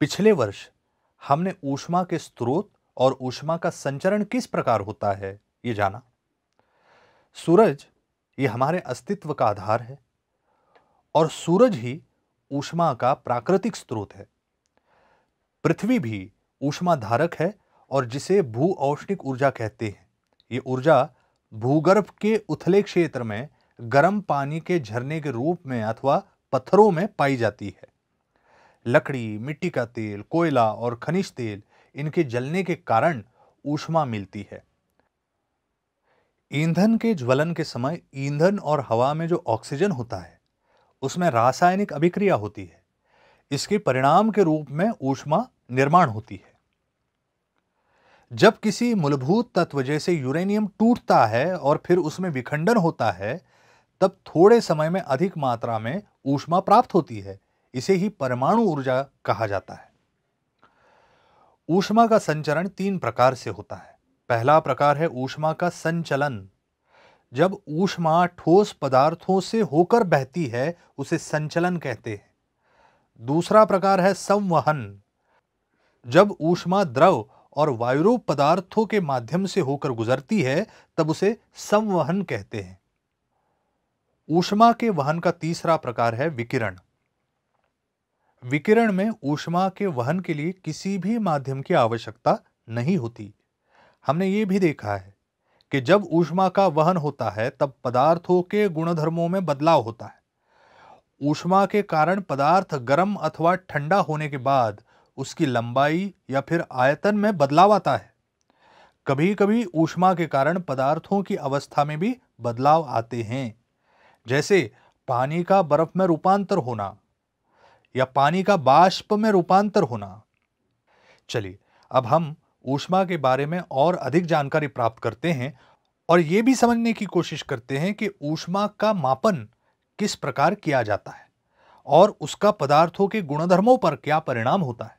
पिछले वर्ष हमने ऊष्मा के स्रोत और ऊष्मा का संचरण किस प्रकार होता है ये जाना सूरज ये हमारे अस्तित्व का आधार है और सूरज ही ऊष्मा का प्राकृतिक स्रोत है पृथ्वी भी ऊष्मा धारक है और जिसे भू औष्णिक ऊर्जा कहते हैं ये ऊर्जा भूगर्भ के उथले क्षेत्र में गर्म पानी के झरने के रूप में अथवा पत्थरों में पाई जाती है लकड़ी मिट्टी का तेल कोयला और खनिज तेल इनके जलने के कारण ऊष्मा मिलती है ईंधन के ज्वलन के समय ईंधन और हवा में जो ऑक्सीजन होता है उसमें रासायनिक अभिक्रिया होती है इसके परिणाम के रूप में ऊष्मा निर्माण होती है जब किसी मूलभूत तत्व जैसे यूरेनियम टूटता है और फिर उसमें विखंडन होता है तब थोड़े समय में अधिक मात्रा में ऊष्मा प्राप्त होती है इसे ही परमाणु ऊर्जा कहा जाता है ऊष्मा का संचरण तीन प्रकार से होता है पहला प्रकार है ऊष्मा का संचलन जब ऊष्मा ठोस पदार्थों से होकर बहती है उसे संचलन कहते हैं दूसरा प्रकार है संवहन जब ऊष्मा द्रव और वायु पदार्थों के माध्यम से होकर गुजरती है तब उसे संवहन कहते हैं ऊष्मा के वहन का तीसरा प्रकार है विकिरण विकिरण में ऊष्मा के वहन के लिए किसी भी माध्यम की आवश्यकता नहीं होती हमने ये भी देखा है कि जब ऊष्मा का वहन होता है तब पदार्थों के गुणधर्मों में बदलाव होता है ऊष्मा के कारण पदार्थ गर्म अथवा ठंडा होने के बाद उसकी लंबाई या फिर आयतन में बदलाव आता है कभी कभी ऊष्मा के कारण पदार्थों की अवस्था में भी बदलाव आते हैं जैसे पानी का बर्फ में रूपांतर होना या पानी का बाष्प में रूपांतर होना चलिए अब हम ऊष्मा के बारे में और अधिक जानकारी प्राप्त करते हैं और ये भी समझने की कोशिश करते हैं कि ऊष्मा का मापन किस प्रकार किया जाता है और उसका पदार्थों के गुणधर्मों पर क्या परिणाम होता है